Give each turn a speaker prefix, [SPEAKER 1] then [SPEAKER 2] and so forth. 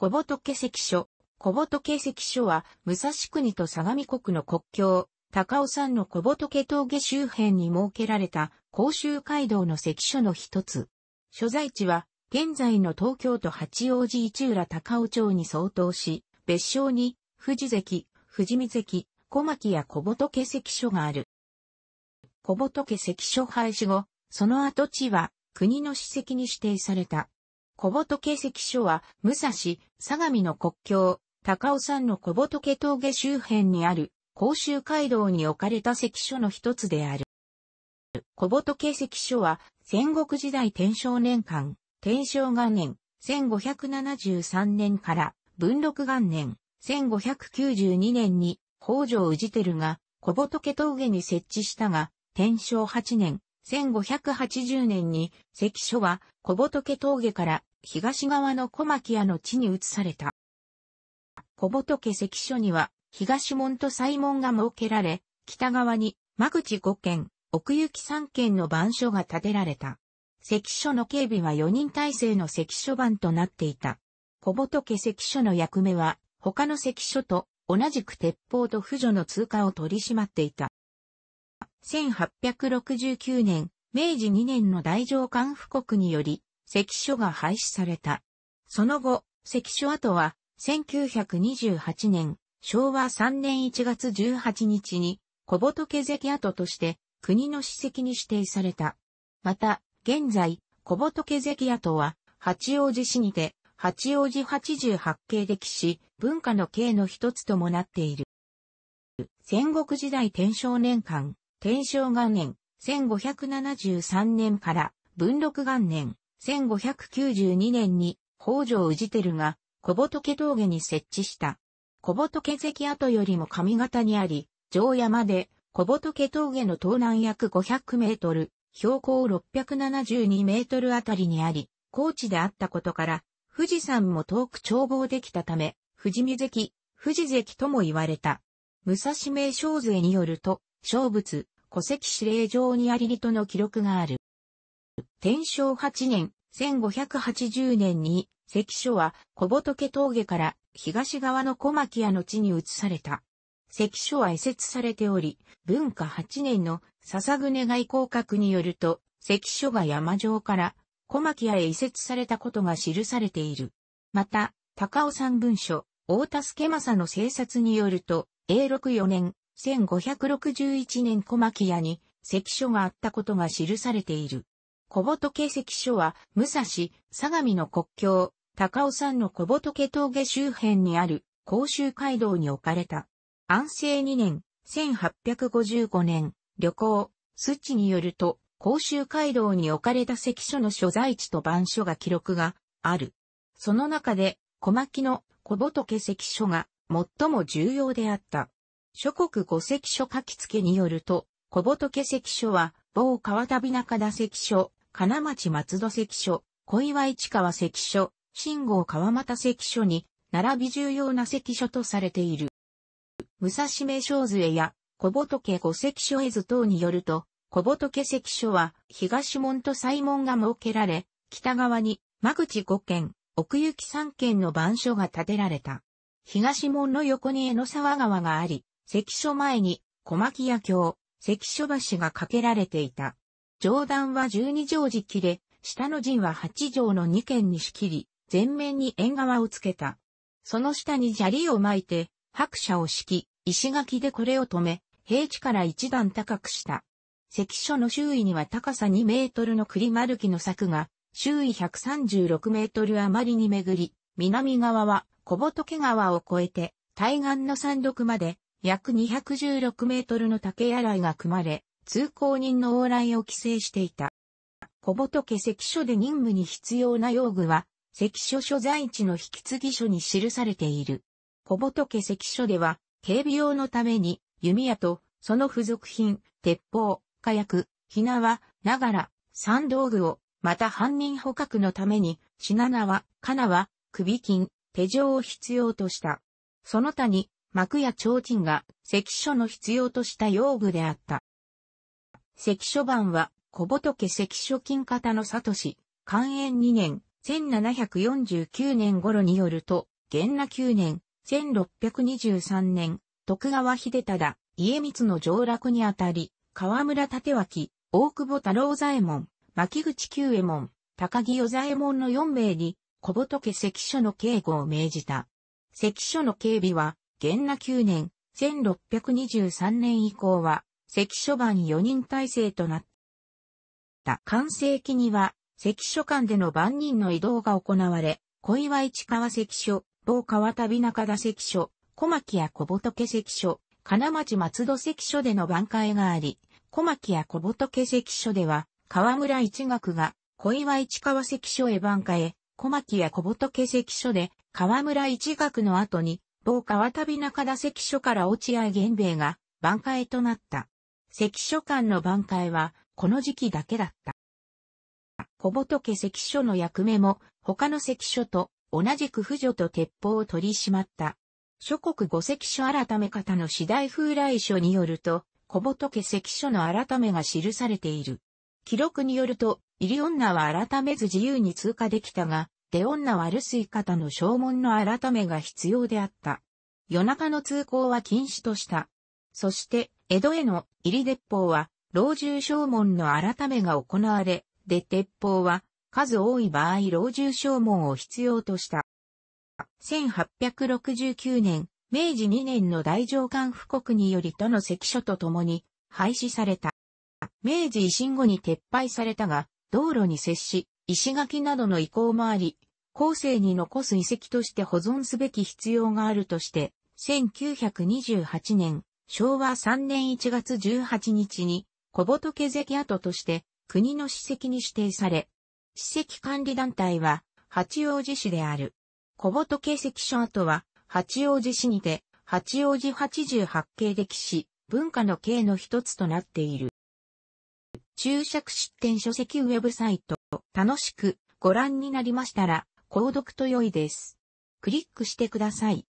[SPEAKER 1] 小仏石書。小仏石書は、武蔵国と相模国の国境、高尾山の小仏峠周辺に設けられた、甲州街道の石書の一つ。所在地は、現在の東京都八王子市浦高尾町に相当し、別称に、富士関、富士見関、小牧や小仏石書がある。小仏石書廃止後、その跡地は、国の史跡に指定された。小仏石所は、武蔵、相模の国境、高尾山の小仏峠周辺にある、甲州街道に置かれた石所の一つである。小仏石所は、戦国時代天正年間、天正元年、1573年から、文禄元年、1592年に、北条氏輝が、小仏峠に設置したが、天正8年、1580年に、石所は小仏峠から東側の小牧屋の地に移された。小仏関所には、東門と西門が設けられ、北側に、間口5軒、奥行き3軒の番所が建てられた。関所の警備は4人体制の関所番となっていた。小仏関所の役目は、他の関所と同じく鉄砲と婦女の通過を取り締まっていた。1869年、明治2年の大乗官布告により、関所が廃止された。その後、関所跡は、1928年、昭和3年1月18日に、小仏関跡として、国の史跡に指定された。また、現在、小仏関跡は、八王子市にて、八王子八十八景歴史、文化の景の一つともなっている。戦国時代天正年間、天正元年、1573年から文禄元年、1592年に北条氏輝が小仏峠に設置した。小仏関跡よりも上方にあり、城山で小仏峠の東南約500メートル、標高672メートルあたりにあり、高地であったことから、富士山も遠く眺望できたため、富士見関、富士関とも言われた。武蔵名小勢によると、小仏、戸籍指令上にありりとの記録がある。天正8年、1580年に、関所は小仏峠から東側の小牧屋の地に移された。関所は移設されており、文化8年の笹船外交閣によると、関所が山城から小牧屋へ移設されたことが記されている。また、高尾山文書、大田助正の制作によると、永禄4年、1561年小牧屋に関所があったことが記されている。小仏関所は、武蔵、相模の国境、高尾山の小仏峠周辺にある、甲州街道に置かれた。安政2年、1855年、旅行、スッチによると、甲州街道に置かれた関所の所在地と番所が記録がある。その中で、小牧の小仏関所が最も重要であった。諸国五関所書き付けによると、小仏関所は、某川旅中田関所、金町松戸関所、小岩市川関所、信号川又関所に、並び重要な関所とされている。武蔵名小杖や小仏御関所絵図等によると、小仏関所は東門と西門が設けられ、北側に間口5軒、奥行き3軒の番所が建てられた。東門の横に江ノ沢川があり、関所前に小牧屋橋、関所橋が架けられていた。上段は二条畳切で、下の陣は八畳の二間に仕切り、全面に縁側をつけた。その下に砂利を巻いて、白車を敷き、石垣でこれを止め、平地から一段高くした。関所の周囲には高さ2メートルの栗丸木の柵が、周囲136メートル余りに巡り、南側は小仏川を越えて、対岸の山麓まで、約216メートルの竹洗いが組まれ、通行人の往来を規制していた。小仏関所で任務に必要な用具は、関所所在地の引き継ぎ書に記されている。小仏関所では、警備用のために、弓矢と、その付属品、鉄砲、火薬、火縄、ながら、三道具を、また犯人捕獲のために、品縄、金は、首金、手錠を必要とした。その他に、幕や提灯が、関所の必要とした用具であった。関所版は、小仏関所金方の里氏、寛延2年、1749年頃によると、元那9年、1623年、徳川秀忠、家光の上落にあたり、河村立脇、大久保太郎左衛門、牧口久右衛門、高木与左衛門の4名に、小仏関所の警護を命じた。関所の警備は、元那9年、1623年以降は、関所番4人体制となった。完成期には、関所間での番人の移動が行われ、小岩市川関所、某川旅中田関所、小牧や小仏関所、金町松戸関所での挽回があり、小牧や小仏関所では、河村一学が、小岩市川関所へ挽回、小牧や小仏関所で、河村一学の後に、某川旅中田関所から落合源兵衛が、挽回となった。関所間の挽回は、この時期だけだった。小仏関所の役目も、他の関所と同じく婦女と鉄砲を取り締まった。諸国五関所改め方の次第風来書によると、小仏関所の改めが記されている。記録によると、入り女は改めず自由に通過できたが、出女は留い方の証文の改めが必要であった。夜中の通行は禁止とした。そして、江戸への入り鉄砲は、老中正門の改めが行われ、で鉄砲は、数多い場合老中正門を必要とした。1869年、明治2年の大上官布告によりとの関所とともに廃止された。明治維新後に撤廃されたが、道路に接し、石垣などの遺構もあり、後世に残す遺跡として保存すべき必要があるとして、1928年、昭和3年1月18日に小仏関跡として国の史跡に指定され、史跡管理団体は八王子市である。小仏関所跡は八王子市にて八王子八十八景歴史文化の景の一つとなっている。注釈出典書籍ウェブサイト、楽しくご覧になりましたら、購読と良いです。クリックしてください。